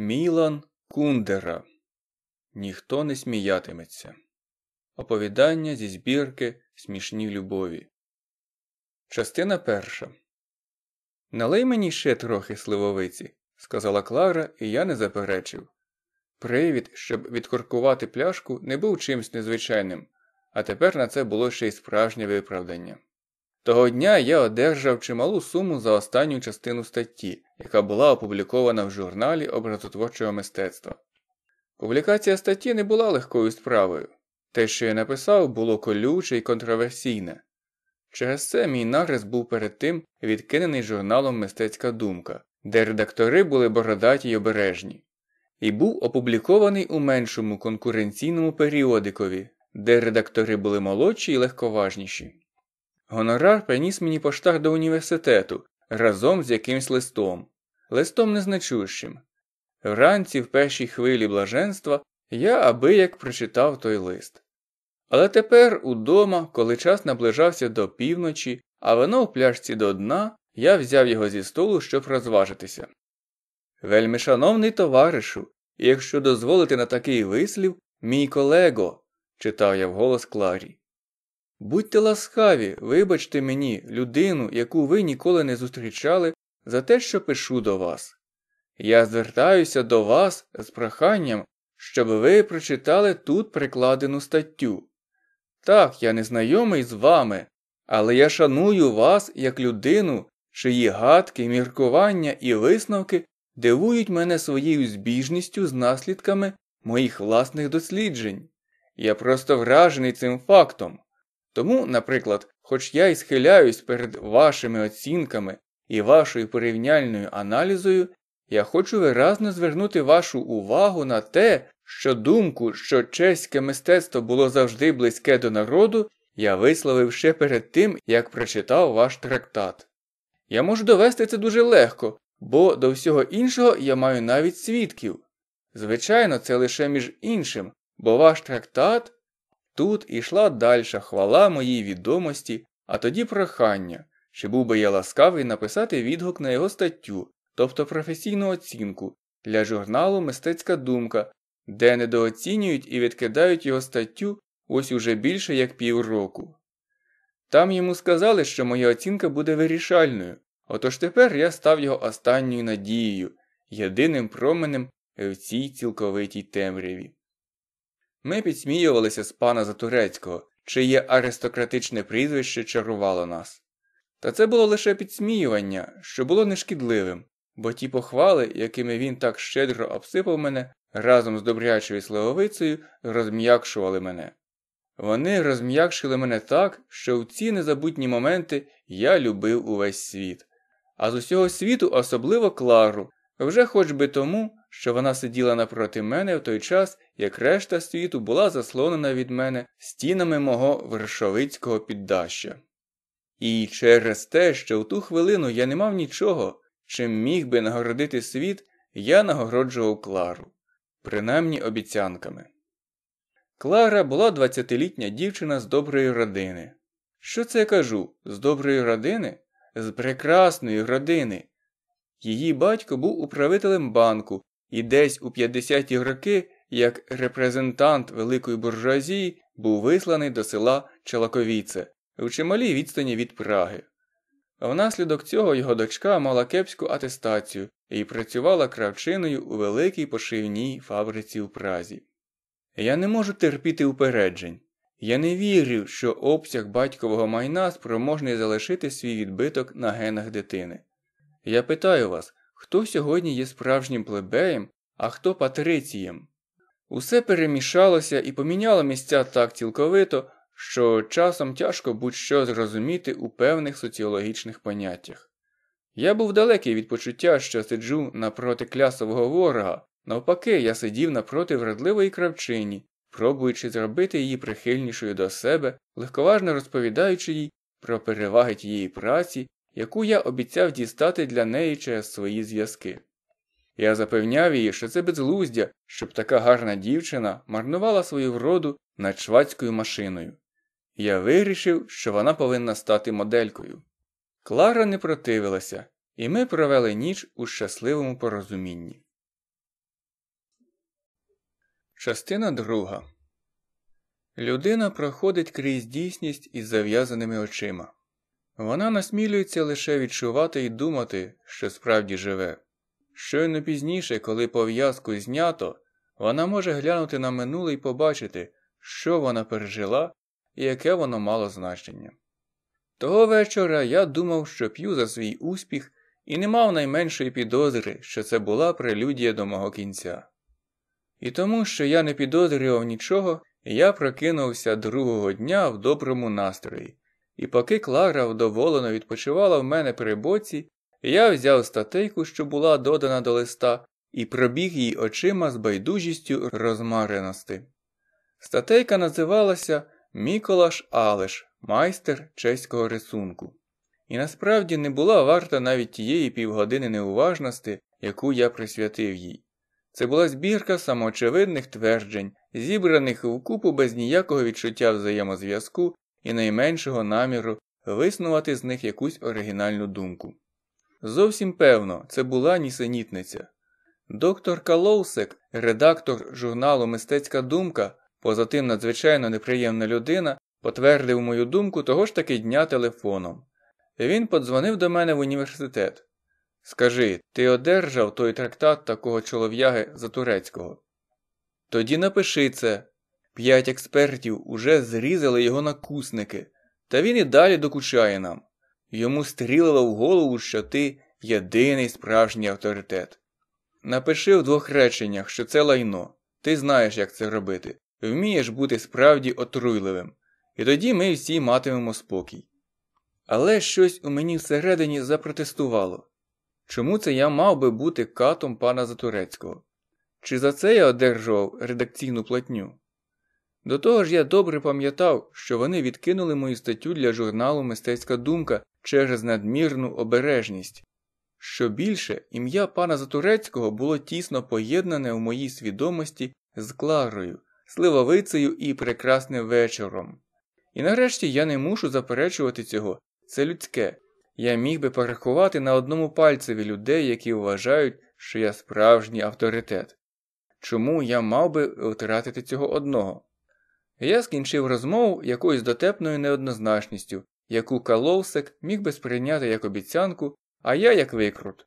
Мілан Кундера. Ніхто не сміятиметься. Оповідання зі збірки Смішні любові. Частина перша. Налей мені ще трохи сливовиці, сказала Клара, і я не заперечив. Привід, щоб відкоркувати пляшку, не був чимсь незвичайним, а тепер на це було ще й справжнє виправдання. Того дня я одержав чималу суму за останню частину статті, яка була опублікована в журналі образотворчого мистецтва. Публікація статті не була легкою справою. Те, що я написав, було колюче і контроверсійне. Через це мій нарис був перед тим відкинений журналом Мистецька думка, де редактори були бородаті й обережні, і був опублікований у меншому конкуренційному періодикові, де редактори були молодші і легковажніші. Гонорар приніс мені поштах до університету разом з якимсь листом, листом незначущим. Вранці, в першій хвилі блаженства, я аби як прочитав той лист. Але тепер, удома, коли час наближався до півночі, а вино в пляшці до дна, я взяв його зі столу, щоб розважитися. Вельми шановний товаришу, якщо дозволити на такий вислів, мій колего, читав я вголос Кларі. Будьте ласкаві, вибачте мені, людину, яку ви ніколи не зустрічали, за те, що пишу до вас. Я звертаюся до вас з проханням, щоб ви прочитали тут прикладену статтю. Так, я не знайомий з вами, але я шаную вас як людину, чиї гадки, міркування і висновки дивують мене своєю збіжністю з наслідками моїх власних досліджень. Я просто вражений цим фактом. Тому, наприклад, хоч я і схиляюсь перед вашими оцінками і вашою порівняльною аналізою, я хочу виразно звернути вашу увагу на те, що думку, що чеське мистецтво було завжди близьке до народу, я висловив ще перед тим, як прочитав ваш трактат. Я можу довести це дуже легко, бо до всього іншого я маю навіть свідків. Звичайно, це лише між іншим, бо ваш трактат Тут ішла дальша хвала моїй відомості, а тоді прохання, чи був би я ласкавий написати відгук на його статтю, тобто професійну оцінку для журналу Мистецька думка, де недооцінюють і відкидають його статтю ось уже більше як півроку. Там йому сказали, що моя оцінка буде вирішальною, отож тепер я став його останньою надією, єдиним променем в цій цілковитій темряві. Ми підсміювалися з пана Затурецького, чиє аристократичне прізвище чарувало нас. Та це було лише підсміювання, що було нешкідливим, бо ті похвали, якими він так щедро обсипав мене, разом з добрячою слововицею розм'якшували мене. Вони розм'якшили мене так, що в ці незабутні моменти я любив увесь світ. А з усього світу особливо Клару, вже хоч би тому, що вона сиділа напроти мене в той час, як решта світу була заслонена від мене стінами мого вершовицького піддаща. І через те, що в ту хвилину я не мав нічого, чим міг би нагородити світ, я нагороджував Клару, принаймні обіцянками. Клара була 20-літня дівчина з доброї родини. Що це я кажу? З доброї родини? З прекрасної родини. Її батько був управителем банку, і десь у 50-ті роки, як репрезентант великої буржуазії, був висланий до села Челаковіце у чималій відстані від Праги. Внаслідок цього його дочка мала кепську атестацію і працювала кравчиною у великій пошивній фабриці у Празі. Я не можу терпіти упереджень. Я не вірю, що обсяг батькового майна спроможний залишити свій відбиток на генах дитини. Я питаю вас, хто сьогодні є справжнім плебеєм, а хто патрицієм. Усе перемішалося і поміняло місця так цілковито, що часом тяжко будь-що зрозуміти у певних соціологічних поняттях. Я був далекий від почуття, що сиджу напроти клясового ворога, навпаки, я сидів напроти вродливої кравчині, пробуючи зробити її прихильнішою до себе, легковажно розповідаючи їй про переваги тієї праці яку я обіцяв дістати для неї через свої зв'язки. Я запевняв її, що це безглуздя, щоб така гарна дівчина марнувала свою вроду над швадською машиною. Я вирішив, що вона повинна стати моделькою. Клара не противилася, і ми провели ніч у щасливому порозумінні. Частина друга Людина проходить крізь дійсність із зав'язаними очима. Вона насмілюється лише відчувати і думати, що справді живе. Щойно пізніше, коли пов'язку знято, вона може глянути на минуле і побачити, що вона пережила і яке воно мало значення. Того вечора я думав, що п'ю за свій успіх і не мав найменшої підозри, що це була прелюдія до мого кінця. І тому, що я не підозрював нічого, я прокинувся другого дня в доброму настрої. І поки Клара вдоволено відпочивала в мене при боці, я взяв статейку, що була додана до листа, і пробіг її очима з байдужістю розмареності. Статейка називалася Міколаш Алеш, майстер чеського рисунку, і насправді не була варта навіть тієї півгодини неуважності, яку я присвятив їй. Це була збірка самоочевидних тверджень, зібраних в купу без ніякого відчуття взаємозв'язку і найменшого наміру виснувати з них якусь оригінальну думку. Зовсім певно, це була нісенітниця. Доктор Калоусек, редактор журналу Мистецька думка, поза тим надзвичайно неприємна людина, потвердив мою думку того ж таки дня телефоном. Він подзвонив до мене в університет. Скажи, ти одержав той трактат такого чолов'яги за турецького? Тоді напиши це, П'ять експертів уже зрізали його на кусники, та він і далі докучає нам. Йому стрілило в голову, що ти єдиний справжній авторитет. Напиши в двох реченнях, що це лайно, ти знаєш, як це робити, вмієш бути справді отруйливим, і тоді ми всі матимемо спокій. Але щось у мені всередині запротестувало чому це я мав би бути катом пана Затурецького? Чи за це я одержував редакційну платню? До того ж я добре пам'ятав, що вони відкинули мою статтю для журналу Мистецька думка через надмірну обережність. Що більше, ім'я пана Затурецького було тісно поєднане в моїй свідомості з Кларою, Сливовицею і прекрасним вечором. І нарешті я не мушу заперечувати цього, це людське. Я міг би порахувати на одному пальцеві людей, які вважають, що я справжній авторитет. Чому я мав би втратити цього одного? Я скінчив розмову якоюсь дотепною неоднозначністю, яку Каловсек міг би сприйняти як обіцянку, а я як викрут.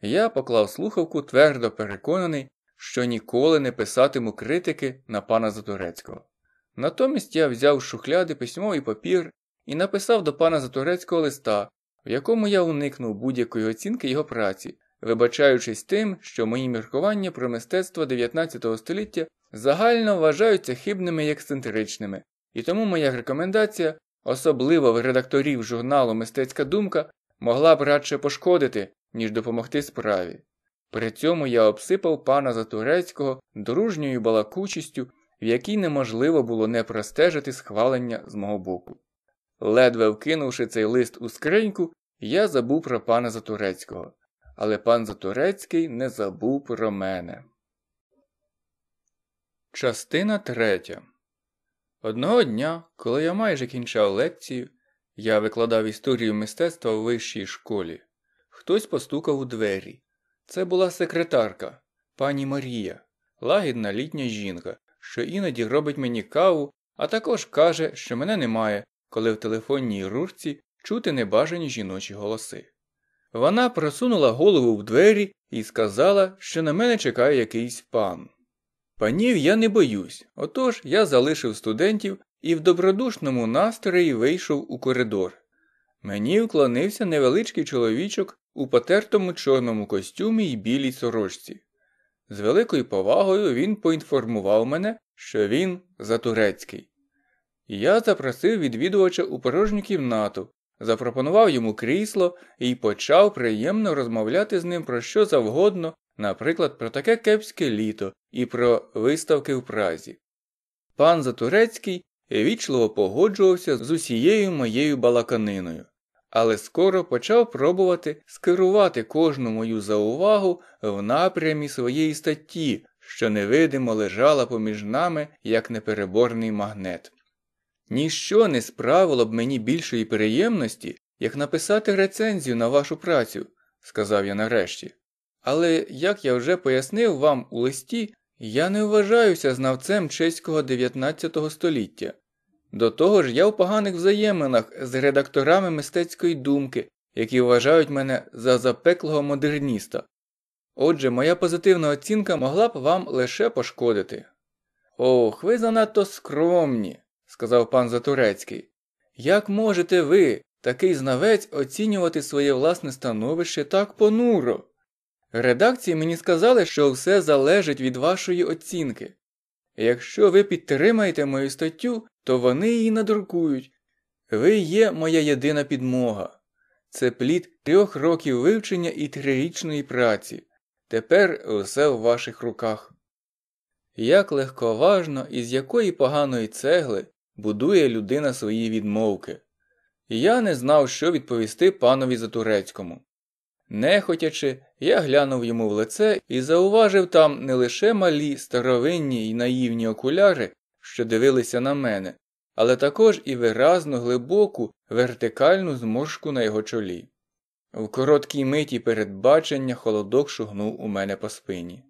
Я поклав слухавку, твердо переконаний, що ніколи не писатиму критики на пана Затурецького. Натомість я взяв шухляди письмо і папір і написав до пана Затурецького листа, в якому я уникнув будь-якої оцінки його праці, вибачаючись тим, що мої міркування про мистецтво 19 століття загально вважаються хибними і ексцентричними, і тому моя рекомендація, особливо в редакторів журналу Мистецька думка, могла б радше пошкодити, ніж допомогти справі. При цьому я обсипав пана Затурецького дружньою балакучістю, в якій неможливо було не простежити схвалення з мого боку. Ледве вкинувши цей лист у скриньку, я забув про пана Затурецького але пан Затурецький не забув про мене. Частина третя. Одного дня, коли я майже кінчав лекцію, я викладав історію мистецтва в вищій школі. Хтось постукав у двері. Це була секретарка, пані Марія, лагідна літня жінка, що іноді робить мені каву, а також каже, що мене немає, коли в телефонній рурці чути небажані жіночі голоси. Вона просунула голову в двері і сказала, що на мене чекає якийсь пан. Панів я не боюсь, отож я залишив студентів і в добродушному настрої вийшов у коридор. Мені вклонився невеличкий чоловічок у потертому чорному костюмі і білій сорочці. З великою повагою він поінформував мене, що він за турецький. Я запросив відвідувача у порожню кімнату, запропонував йому крісло і почав приємно розмовляти з ним про що завгодно, наприклад, про таке кепське літо і про виставки в Празі. Пан Затурецький вічливо погоджувався з усією моєю балаканиною, але скоро почав пробувати скерувати кожну мою заувагу в напрямі своєї статті, що невидимо лежала поміж нами як непереборний магнет. Ніщо не справило б мені більшої приємності, як написати рецензію на вашу працю, сказав я нарешті. Але, як я вже пояснив вам у листі, я не вважаюся знавцем чеського 19 століття. До того ж, я в поганих взаєминах з редакторами мистецької думки, які вважають мене за запеклого модерніста. Отже, моя позитивна оцінка могла б вам лише пошкодити. Ох, ви занадто скромні сказав пан Затурецький. Як можете ви, такий знавець, оцінювати своє власне становище так понуро? Редакції мені сказали, що все залежить від вашої оцінки. Якщо ви підтримаєте мою статтю, то вони її надрукують. Ви є моя єдина підмога. Це плід трьох років вивчення і трирічної праці. Тепер усе в ваших руках. Як легковажно і з якої поганої цегли будує людина свої відмовки. Я не знав, що відповісти панові Затурецькому. Нехотячи, я глянув йому в лице і зауважив там не лише малі старовинні й наївні окуляри, що дивилися на мене, але також і виразну глибоку вертикальну зморшку на його чолі. В короткій миті передбачення холодок шугнув у мене по спині.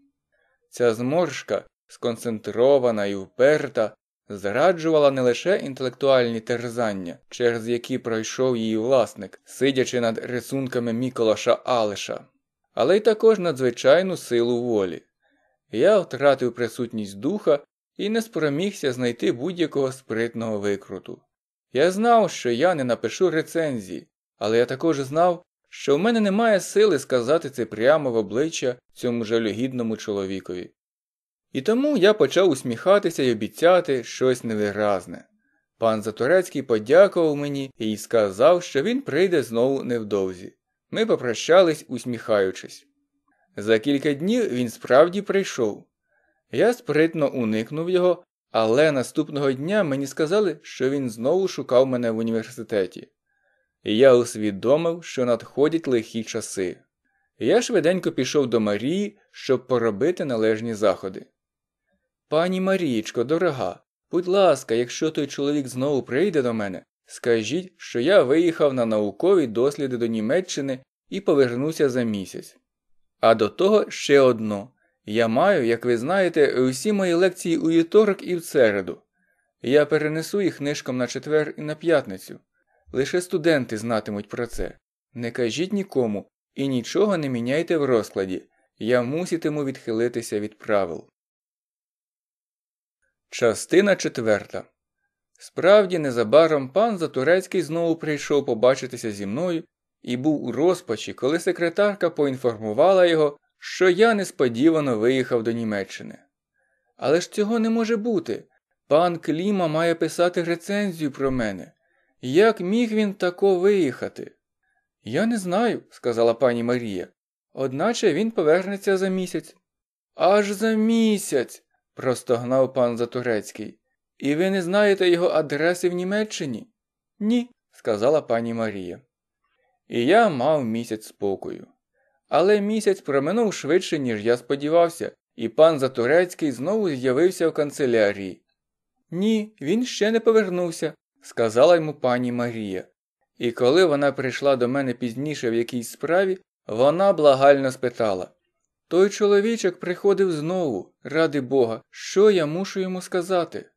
Ця зморшка, сконцентрована і вперта, Зраджувала не лише інтелектуальні терзання, через які пройшов її власник, сидячи над рисунками Міколаша Алеша, але й також надзвичайну силу волі. Я втратив присутність духа і не спромігся знайти будь-якого спритного викруту. Я знав, що я не напишу рецензії, але я також знав, що в мене немає сили сказати це прямо в обличчя цьому жалюгідному чоловікові. І тому я почав усміхатися і обіцяти щось невиразне. Пан Заторецький подякував мені і сказав, що він прийде знову невдовзі. Ми попрощались, усміхаючись. За кілька днів він справді прийшов. Я спритно уникнув його, але наступного дня мені сказали, що він знову шукав мене в університеті. я усвідомив, що надходять лихі часи. Я швиденько пішов до Марії, щоб поробити належні заходи. Пані Марічко, дорога, будь ласка, якщо той чоловік знову прийде до мене, скажіть, що я виїхав на наукові досліди до Німеччини і повернуся за місяць. А до того ще одно. Я маю, як ви знаєте, усі мої лекції у вівторок і в середу. Я перенесу їх нишком на четвер і на п'ятницю. Лише студенти знатимуть про це. Не кажіть нікому і нічого не міняйте в розкладі. Я муситиму відхилитися від правил. Частина четверта. Справді, незабаром пан Затурецький знову прийшов побачитися зі мною і був у розпачі, коли секретарка поінформувала його, що я несподівано виїхав до Німеччини. Але ж цього не може бути. Пан Кліма має писати рецензію про мене. Як міг він тако виїхати? Я не знаю, сказала пані Марія, одначе він повернеться за місяць. Аж за місяць простогнав пан Затурецький. І ви не знаєте його адреси в Німеччині? Ні, сказала пані Марія. І я мав місяць спокою. Але місяць проминув швидше, ніж я сподівався, і пан Затурецький знову з'явився в канцелярії. Ні, він ще не повернувся, сказала йому пані Марія. І коли вона прийшла до мене пізніше в якійсь справі, вона благально спитала той чоловічок приходив знову, ради Бога, що я мушу йому сказати.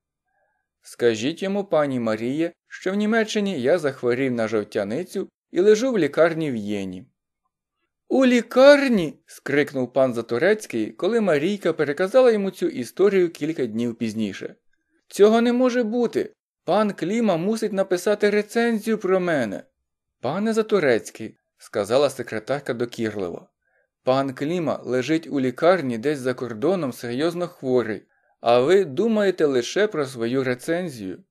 Скажіть йому, пані Марія, що в Німеччині я захворів на жовтяницю і лежу в лікарні в Єні. У лікарні. скрикнув пан Затурецький, коли Марійка переказала йому цю історію кілька днів пізніше. Цього не може бути. Пан Кліма мусить написати рецензію про мене. Пане Затурецький, сказала секретарка докірливо. Пан Кліма лежить у лікарні десь за кордоном серйозно хворий, а ви думаєте лише про свою рецензію.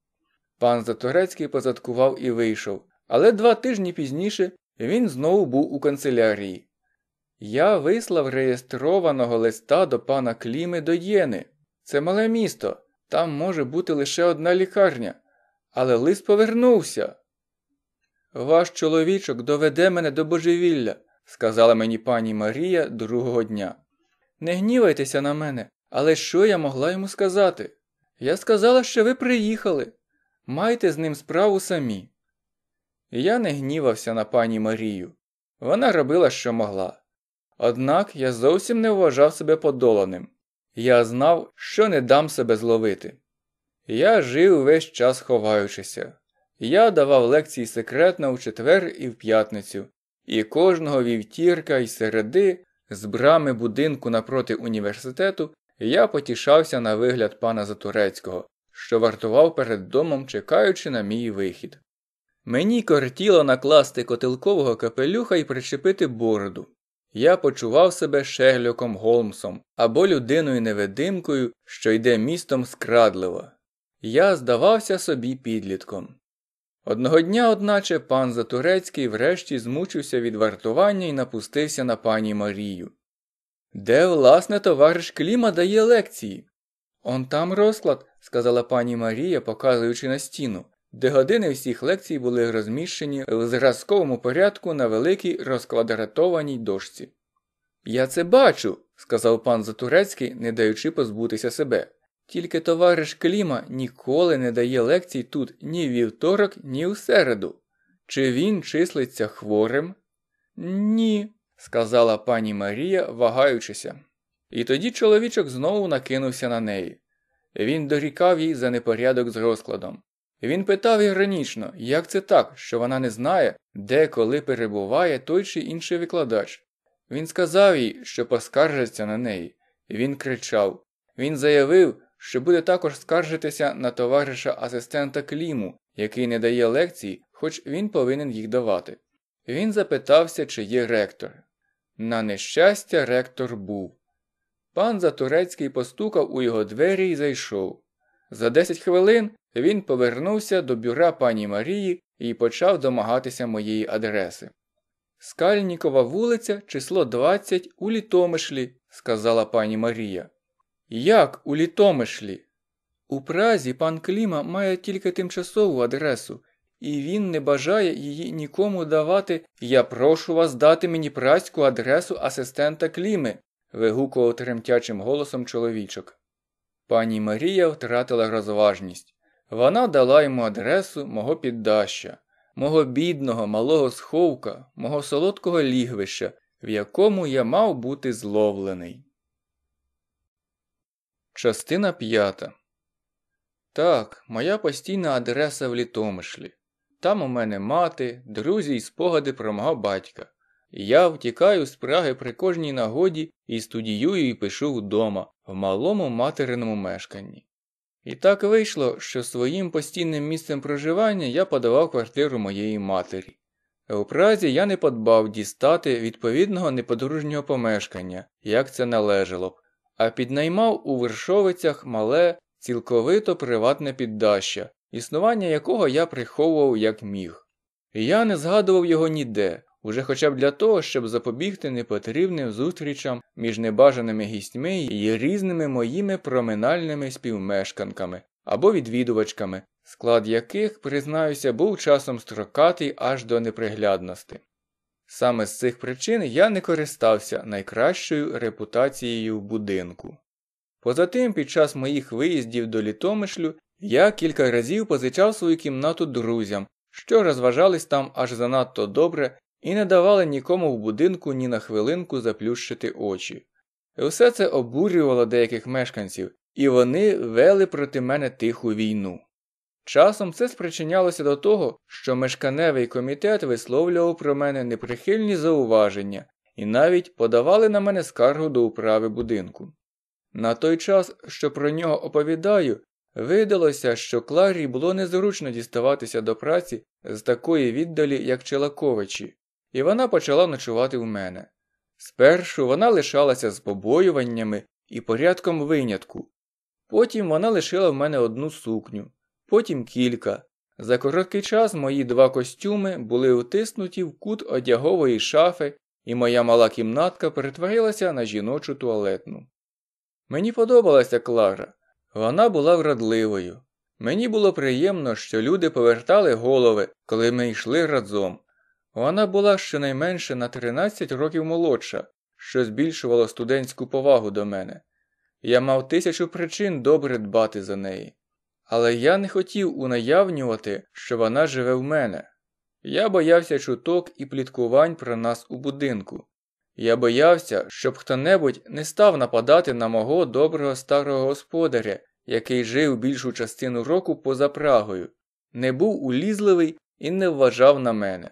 Пан Заторецький позадкував і вийшов, але два тижні пізніше він знову був у канцелярії. Я вислав реєстрованого листа до пана Кліми до Єни. Це мале місто, там може бути лише одна лікарня. Але лист повернувся. Ваш чоловічок доведе мене до божевілля сказала мені пані Марія другого дня. Не гнівайтеся на мене, але що я могла йому сказати? Я сказала, що ви приїхали. Майте з ним справу самі. Я не гнівався на пані Марію. Вона робила, що могла. Однак я зовсім не вважав себе подоланим. Я знав, що не дам себе зловити. Я жив весь час ховаючися. Я давав лекції секретно у четвер і в п'ятницю, і кожного вівтірка й середи з брами будинку напроти університету я потішався на вигляд пана Затурецького, що вартував перед домом, чекаючи на мій вихід. Мені кортіло накласти котелкового капелюха і причепити бороду. Я почував себе Шерлюком Голмсом або людиною невидимкою, що йде містом скрадливо. Я здавався собі підлітком. Одного дня, одначе, пан Затурецький врешті змучився від вартування і напустився на пані Марію. Де, власне, товариш Кліма дає лекції? Он там розклад, сказала пані Марія, показуючи на стіну, де години всіх лекцій були розміщені в зразковому порядку на великій розквадратованій дошці. Я це бачу, сказав пан Затурецький, не даючи позбутися себе. Тільки товариш Кліма ніколи не дає лекцій тут ні вівторок, ні в середу. Чи він числиться хворим? Ні, сказала пані Марія, вагаючися. І тоді чоловічок знову накинувся на неї. Він дорікав їй за непорядок з розкладом. Він питав іронічно, як це так, що вона не знає, де коли перебуває той чи інший викладач. Він сказав їй, що поскаржиться на неї. Він кричав. Він заявив, що буде також скаржитися на товариша асистента Кліму, який не дає лекцій, хоч він повинен їх давати. Він запитався, чи є ректор. На нещастя, ректор був. Пан Затурецький постукав у його двері і зайшов. За 10 хвилин він повернувся до бюра пані Марії і почав домагатися моєї адреси. Скальнікова вулиця, число 20 у літомишлі, сказала пані Марія. Як у Літомишлі? У Празі пан Кліма має тільки тимчасову адресу, і він не бажає її нікому давати. Я прошу вас дати мені праську адресу асистента Кліми. вигукував тремтячим голосом чоловічок. Пані Марія втратила розважність. Вона дала йому адресу мого піддаща, мого бідного малого сховка, мого солодкого лігвища, в якому я мав бути зловлений. Частина п'ята. Так, моя постійна адреса в Літомишлі. Там у мене мати, друзі і спогади про мого батька. Я втікаю з Праги при кожній нагоді і студіюю і пишу вдома, в малому материному мешканні. І так вийшло, що своїм постійним місцем проживання я подавав квартиру моєї матері. У Празі я не подбав дістати відповідного неподружнього помешкання, як це належало б а піднаймав у Вершовицях мале, цілковито приватне піддаща, існування якого я приховував як міг. Я не згадував його ніде, уже хоча б для того, щоб запобігти непотрібним зустрічам між небажаними гістьми і різними моїми проминальними співмешканками або відвідувачками, склад яких, признаюся, був часом строкатий аж до неприглядності. Саме з цих причин я не користався найкращою репутацією в будинку. Позатим, під час моїх виїздів до літомишлю я кілька разів позичав свою кімнату друзям, що розважались там аж занадто добре і не давали нікому в будинку ні на хвилинку заплющити очі. Все це обурювало деяких мешканців, і вони вели проти мене тиху війну. Часом це спричинялося до того, що мешканевий комітет висловлював про мене неприхильні зауваження і навіть подавали на мене скаргу до управи будинку. На той час, що про нього оповідаю, видалося, що Кларі було незручно діставатися до праці з такої віддалі, як Челаковичі, і вона почала ночувати у мене. Спершу вона лишалася з побоюваннями і порядком винятку, потім вона лишила в мене одну сукню потім кілька. За короткий час мої два костюми були утиснуті в кут одягової шафи, і моя мала кімнатка перетворилася на жіночу туалетну. Мені подобалася Клара, вона була вродливою. Мені було приємно, що люди повертали голови, коли ми йшли разом. Вона була щонайменше на 13 років молодша, що збільшувало студентську повагу до мене. Я мав тисячу причин добре дбати за неї але я не хотів унаявнювати, що вона живе в мене. Я боявся чуток і пліткувань про нас у будинку. Я боявся, щоб хто-небудь не став нападати на мого доброго старого господаря, який жив більшу частину року поза Прагою, не був улізливий і не вважав на мене.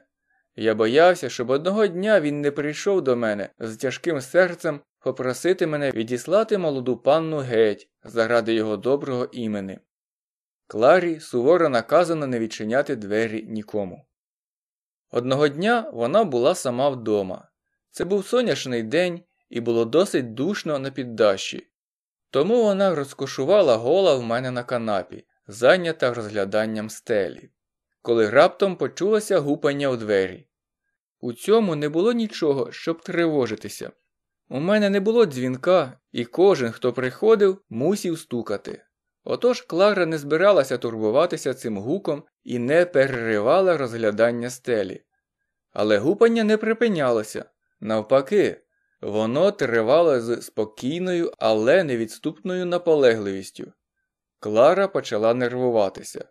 Я боявся, щоб одного дня він не прийшов до мене з тяжким серцем попросити мене відіслати молоду панну геть заради його доброго імені. Кларі суворо наказано не відчиняти двері нікому. Одного дня вона була сама вдома. Це був сонячний день і було досить душно на піддащі. Тому вона розкошувала гола в мене на канапі, зайнята розгляданням стелі, коли раптом почулося гупання у двері. У цьому не було нічого, щоб тривожитися. У мене не було дзвінка, і кожен, хто приходив, мусів стукати. Отож Клара не збиралася турбуватися цим гуком і не переривала розглядання стелі. Але гупання не припинялося. Навпаки, воно тривало з спокійною, але невідступною наполегливістю. Клара почала нервуватися.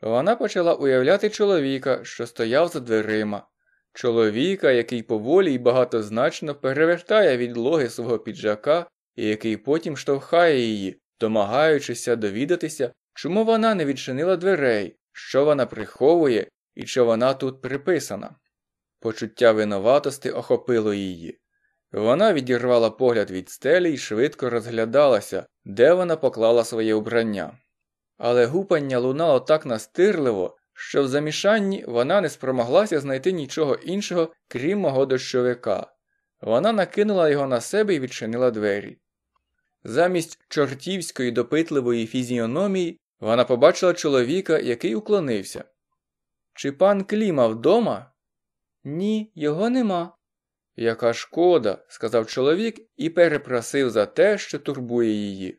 Вона почала уявляти чоловіка, що стояв за дверима, чоловіка, який поволі й багатозначно перевертає відлоги свого піджака і який потім штовхає її, домагаючися довідатися, чому вона не відчинила дверей, що вона приховує і чи вона тут приписана. Почуття винуватости охопило її. Вона відірвала погляд від стелі і швидко розглядалася, де вона поклала своє убрання. Але гупання лунало так настирливо, що в замішанні вона не спромоглася знайти нічого іншого, крім мого дощовика. Вона накинула його на себе і відчинила двері. Замість чортівської допитливої фізіономії вона побачила чоловіка, який уклонився. Чи пан Кліма вдома? Ні, його нема. Яка шкода, сказав чоловік і перепросив за те, що турбує її.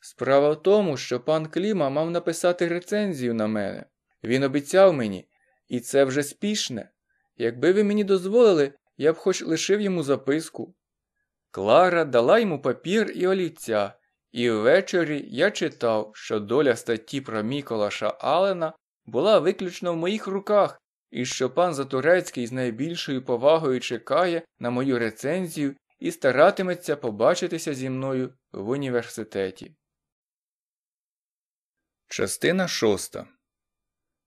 Справа в тому, що пан Кліма мав написати рецензію на мене. Він обіцяв мені, і це вже спішне. Якби ви мені дозволили, я б хоч лишив йому записку. Клара дала йому папір і олівця, і ввечері я читав, що доля статті про Міколаша Алена була виключно в моїх руках, і що пан Затурецький з найбільшою повагою чекає на мою рецензію і старатиметься побачитися зі мною в університеті. Частина шоста.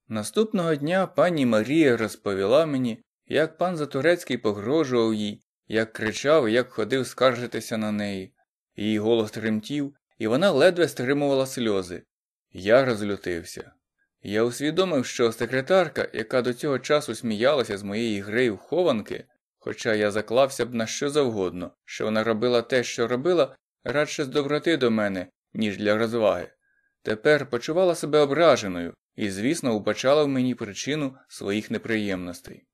Наступного дня пані Марія розповіла мені, як пан Затурецький погрожував їй, як кричав і як ходив скаржитися на неї. Її голос тремтів, і вона ледве стримувала сльози. Я розлютився. Я усвідомив, що секретарка, яка до цього часу сміялася з моєї гри в хованки, хоча я заклався б на що завгодно, що вона робила те, що робила, радше з доброти до мене, ніж для розваги, тепер почувала себе ображеною і, звісно, вбачала в мені причину своїх неприємностей.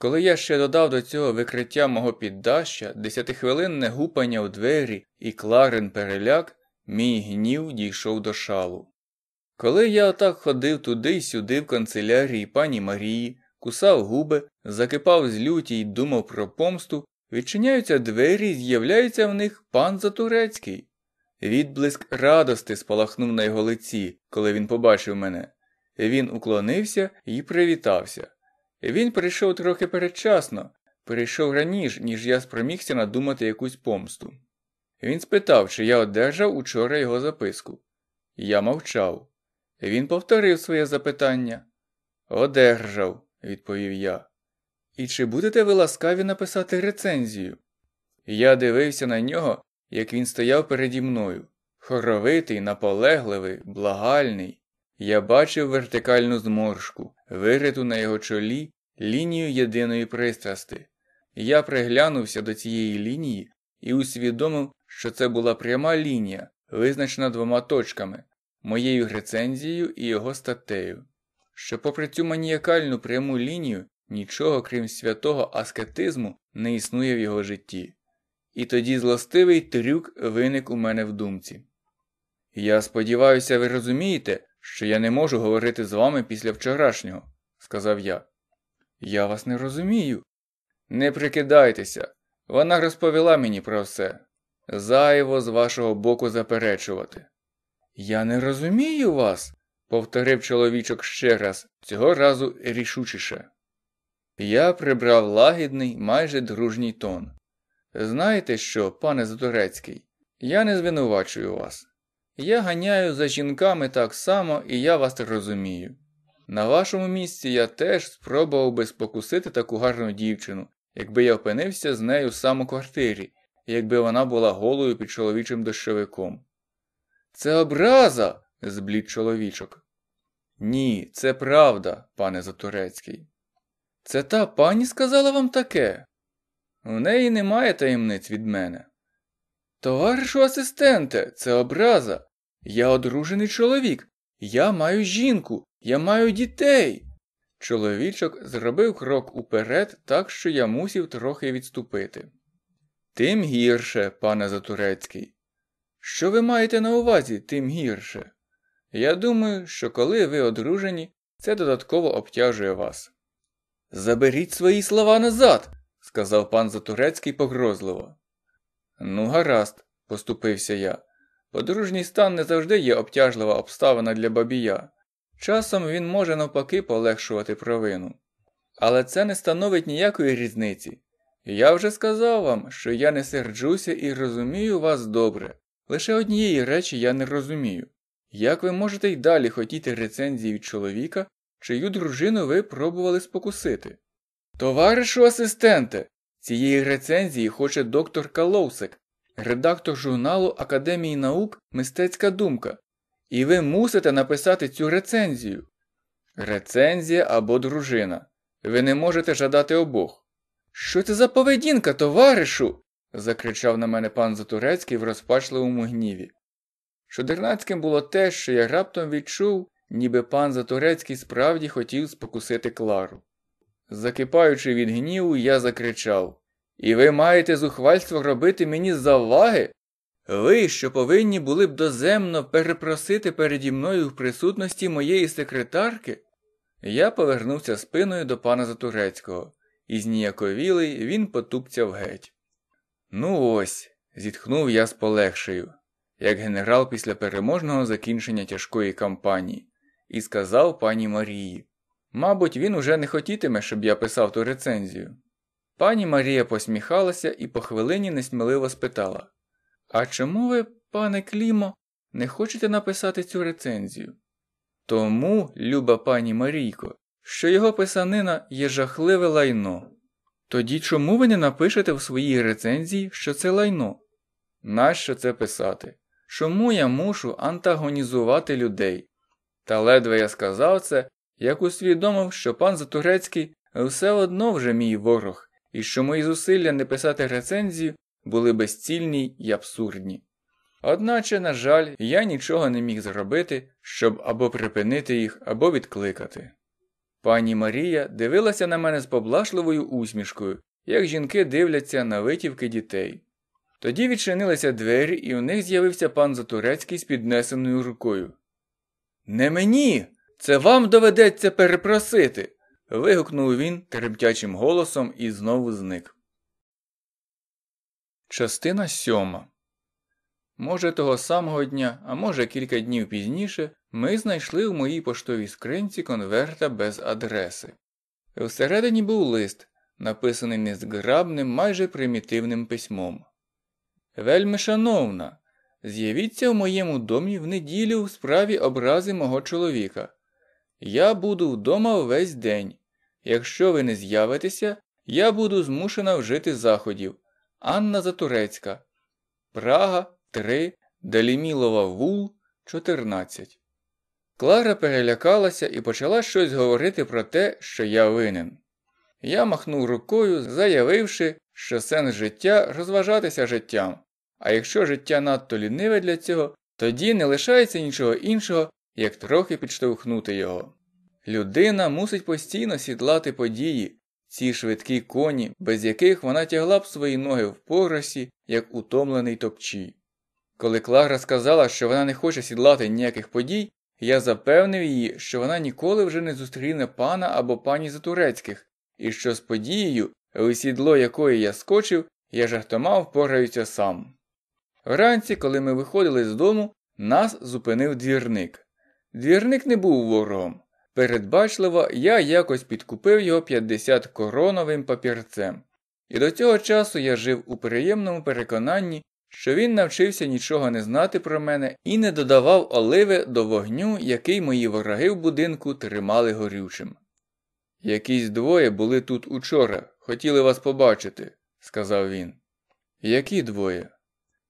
Коли я ще додав до цього викриття мого піддаща, десятихвилинне гупання у двері і кларин переляк, мій гнів дійшов до шалу. Коли я отак ходив туди й сюди в канцелярії пані Марії, кусав губи, закипав з люті й думав про помсту, відчиняються двері і з'являється в них пан Затурецький. Відблиск радости спалахнув на його лиці, коли він побачив мене. Він уклонився і привітався. Він прийшов трохи передчасно, перейшов раніше, ніж я спромігся надумати якусь помсту. Він спитав, чи я одержав учора його записку. Я мовчав. Він повторив своє запитання. Одержав, відповів я. І чи будете ви ласкаві написати рецензію? Я дивився на нього, як він стояв переді мною. Хоровитий, наполегливий, благальний. Я бачив вертикальну зморшку, вириту на його чолі лінію єдиної пристрасти. Я приглянувся до цієї лінії і усвідомив, що це була пряма лінія, визначена двома точками моєю рецензією і його статтею. Що, попри цю маніякальну пряму лінію, нічого крім святого аскетизму не існує в його житті. І тоді злостивий трюк виник у мене в думці. Я сподіваюся, ви розумієте, що я не можу говорити з вами після вчорашнього, сказав я. Я вас не розумію. Не прикидайтеся, вона розповіла мені про все. Зайво з вашого боку заперечувати. Я не розумію вас, повторив чоловічок ще раз, цього разу рішучіше. Я прибрав лагідний, майже дружній тон. Знаєте що, пане Задорецький, я не звинувачую вас. Я ганяю за жінками так само і я вас розумію. На вашому місці я теж спробував би спокусити таку гарну дівчину, якби я опинився з нею в квартирі, якби вона була голою під чоловічим дощовиком. Це образа. зблід чоловічок. Ні, це правда, пане Затурецький. Це та пані сказала вам таке. В неї немає таємниць від мене. Товаришу асистенте, це образа. Я одружений чоловік, я маю жінку, я маю дітей. Чоловічок зробив крок уперед, так що я мусів трохи відступити. Тим гірше, пане Затурецький. Що ви маєте на увазі, тим гірше? Я думаю, що коли ви одружені, це додатково обтяжує вас. Заберіть свої слова назад, сказав пан Затурецький погрозливо. Ну, гаразд, поступився я. Подружній стан не завжди є обтяжлива обставина для бабія, часом він може навпаки полегшувати провину. Але це не становить ніякої різниці. Я вже сказав вам, що я не серджуся і розумію вас добре. Лише однієї речі я не розумію. Як ви можете й далі хотіти рецензії від чоловіка, чию дружину ви пробували спокусити? Товаришу асистенте, цієї рецензії хоче доктор Калоусик, редактор журналу Академії наук Мистецька думка, і ви мусите написати цю рецензію. Рецензія або дружина. Ви не можете жадати обох. Що це за поведінка, товаришу? закричав на мене пан Затурецький в розпачливому гніві. Шодернацьким було те, що я раптом відчув, ніби пан Затурецький справді хотів спокусити Клару. Закипаючи від гніву, я закричав і ви маєте зухвальство робити мені заваги? Ви, що повинні були б доземно перепросити переді мною в присутності моєї секретарки? Я повернувся спиною до пана Затурецького, і зніяковілий він потупцяв геть. Ну ось, зітхнув я з полегшею, як генерал після переможного закінчення тяжкої кампанії, і сказав пані Марії. Мабуть, він уже не хотітиме, щоб я писав ту рецензію. Пані Марія посміхалася і по хвилині несміливо спитала А чому ви, пане Клімо, не хочете написати цю рецензію? Тому, люба пані Марійко, що його писанина є жахливе лайно. Тоді чому ви не напишете в своїй рецензії, що це лайно? Нащо це писати? Чому я мушу антагонізувати людей? Та ледве я сказав це, як усвідомив, що пан Затурецький все одно вже мій ворог і що мої зусилля не писати рецензію були безцільні й абсурдні. Одначе, на жаль, я нічого не міг зробити, щоб або припинити їх, або відкликати. Пані Марія дивилася на мене з поблажливою усмішкою, як жінки дивляться на витівки дітей. Тоді відчинилися двері, і у них з'явився пан Затурецький з піднесеною рукою. Не мені! Це вам доведеться перепросити вигукнув він тремтячим голосом і знову зник. Частина сьома. Може, того самого дня, а може кілька днів пізніше, ми знайшли в моїй поштовій скринці конверта без адреси. Всередині був лист, написаний незграбним, майже примітивним письмом. Вельми шановна, з'явіться в моєму домі в неділю в справі образи мого чоловіка. Я буду вдома весь день. Якщо ви не з'явитеся, я буду змушена вжити заходів. Анна Затурецька. Прага 3. Далімілова Вул 14. Клара перелякалася і почала щось говорити про те, що я винен. Я махнув рукою, заявивши, що сенс життя розважатися життям, а якщо життя надто ліниве для цього, тоді не лишається нічого іншого, як трохи підштовхнути його. Людина мусить постійно сідлати події, ці швидкі коні, без яких вона тягла б свої ноги в погросі, як утомлений топчій. Коли Клара сказала, що вона не хоче сідлати ніяких подій, я запевнив її, що вона ніколи вже не зустріне пана або пані Затурецьких, і що з подією, у сідло якої я скочив, я жартома впораюся сам. Вранці, коли ми виходили з дому, нас зупинив двірник. Двірник не був ворогом. Передбачливо я якось підкупив його 50 короновим папірцем, і до цього часу я жив у приємному переконанні, що він навчився нічого не знати про мене і не додавав оливи до вогню, який мої вороги в будинку тримали горючим. Якісь двоє були тут учора, хотіли вас побачити, сказав він. Які двоє?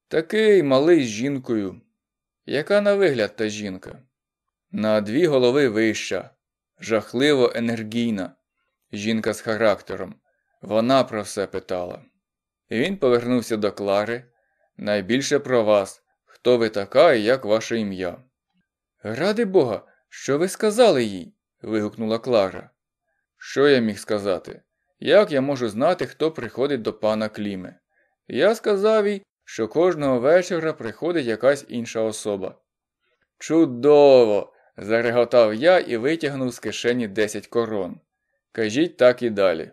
Такий малий з жінкою. Яка на вигляд та жінка? На дві голови вища, жахливо енергійна, жінка з характером. Вона про все питала. І Він повернувся до Клари найбільше про вас, хто ви така і як ваше ім'я. Ради Бога, що ви сказали їй? вигукнула Клара. Що я міг сказати? Як я можу знати, хто приходить до пана Кліме? Я сказав їй, що кожного вечора приходить якась інша особа. Чудово! Зареготав я і витягнув з кишені 10 корон. Кажіть так і далі.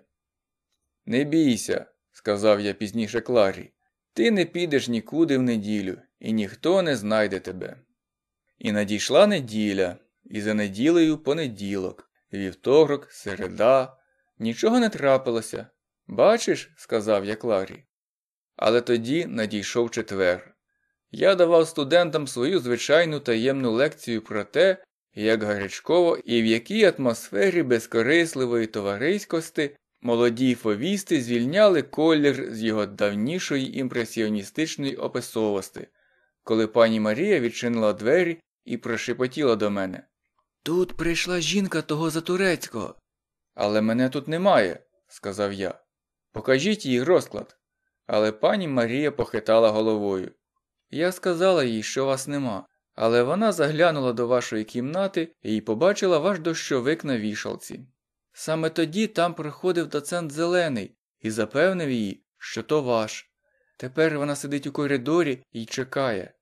Не бійся, сказав я пізніше Кларі, ти не підеш нікуди в неділю, і ніхто не знайде тебе. І надійшла неділя, і за неділею понеділок, вівторок, середа. Нічого не трапилося. Бачиш, сказав я Кларі. Але тоді надійшов четвер. Я давав студентам свою звичайну таємну лекцію про те, як гарячково і в якій атмосфері безкорисливої товариськости молоді фовісти звільняли колір з його давнішої імпресіоністичної описовости, коли пані Марія відчинила двері і прошепотіла до мене Тут прийшла жінка того Затурецького». Але мене тут немає, сказав я. Покажіть їй розклад. Але пані Марія похитала головою. Я сказала їй, що вас нема але вона заглянула до вашої кімнати і побачила ваш дощовик на вішалці. Саме тоді там приходив доцент зелений і запевнив її, що то ваш. Тепер вона сидить у коридорі і чекає.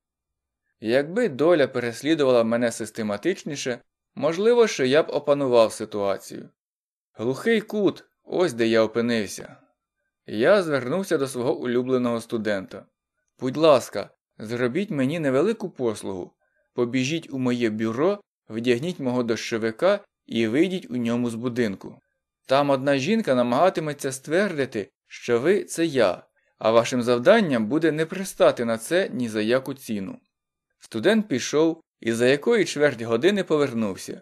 Якби доля переслідувала мене систематичніше, можливо, що я б опанував ситуацію. Глухий кут, ось де я опинився. Я звернувся до свого улюбленого студента. Будь ласка, зробіть мені невелику послугу, Побіжіть у моє бюро, вдягніть мого дощовика і вийдіть у ньому з будинку. Там одна жінка намагатиметься ствердити, що ви це я, а вашим завданням буде не пристати на це ні за яку ціну. Студент пішов і за якої чверть години повернувся.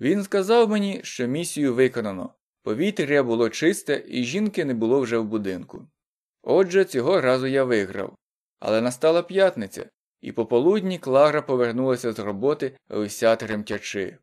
Він сказав мені, що місію виконано, повітря було чисте і жінки не було вже в будинку. Отже, цього разу я виграв. Але настала п'ятниця, і пополудні Клара повернулася з роботи, лися тремтячи.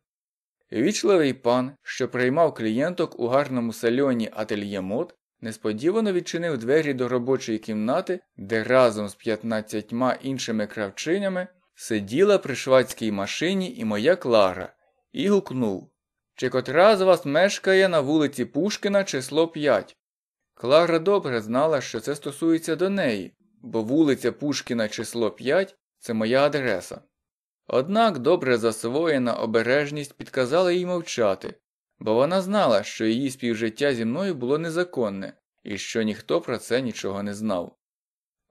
Вічливий пан, що приймав клієнток у гарному сальоні ательє мод, несподівано відчинив двері до робочої кімнати, де разом з 15 іншими кравчинями сиділа при швацькій машині і моя Клара, і гукнув Чи котра з вас мешкає на вулиці Пушкіна число 5? Клара добре знала, що це стосується до неї, бо вулиця Пушкіна число 5 це моя адреса. Однак добре засвоєна обережність підказала їй мовчати, бо вона знала, що її співжиття зі мною було незаконне і що ніхто про це нічого не знав.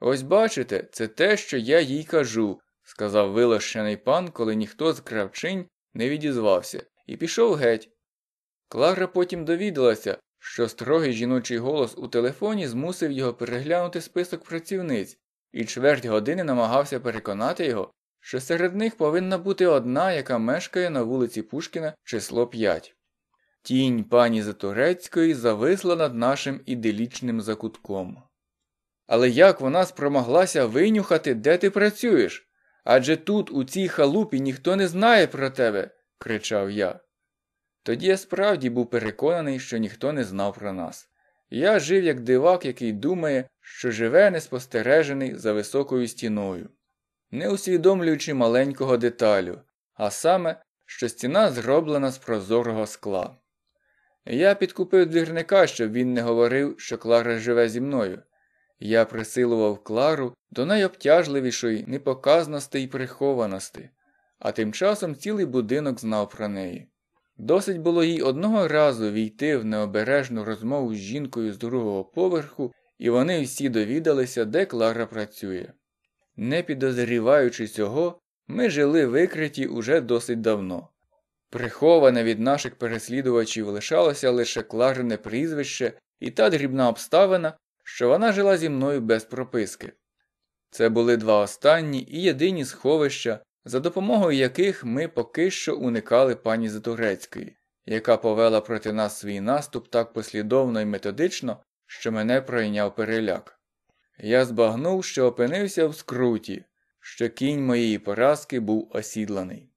Ось бачите, це те, що я їй кажу, сказав вилощений пан, коли ніхто з кравчинь не відізвався, і пішов геть. Клара потім довідалася, що строгий жіночий голос у телефоні змусив його переглянути список працівниць, і чверть години намагався переконати його, що серед них повинна бути одна, яка мешкає на вулиці Пушкіна число 5. Тінь пані Затурецької зависла над нашим іделічним закутком. Але як вона спромоглася винюхати, де ти працюєш? Адже тут, у цій халупі, ніхто не знає про тебе, кричав я. Тоді я справді був переконаний, що ніхто не знав про нас. Я жив як дивак, який думає, що живе неспостережений за високою стіною, не усвідомлюючи маленького деталю, а саме, що стіна зроблена з прозорого скла. Я підкупив двірника, щоб він не говорив, що Клара живе зі мною. Я присилував Клару до найобтяжливішої непоказності і прихованості, а тим часом цілий будинок знав про неї. Досить було їй одного разу війти в необережну розмову з жінкою з другого поверху, і вони всі довідалися, де Клара працює. Не підозріваючи цього, ми жили викриті уже досить давно. Приховане від наших переслідувачів лишалося лише Кларине прізвище і та дрібна обставина, що вона жила зі мною без прописки. Це були два останні і єдині сховища, за допомогою яких ми поки що уникали пані Затурецької, яка повела проти нас свій наступ так послідовно і методично, що мене пройняв переляк. Я збагнув, що опинився в скруті, що кінь моєї поразки був осідланий.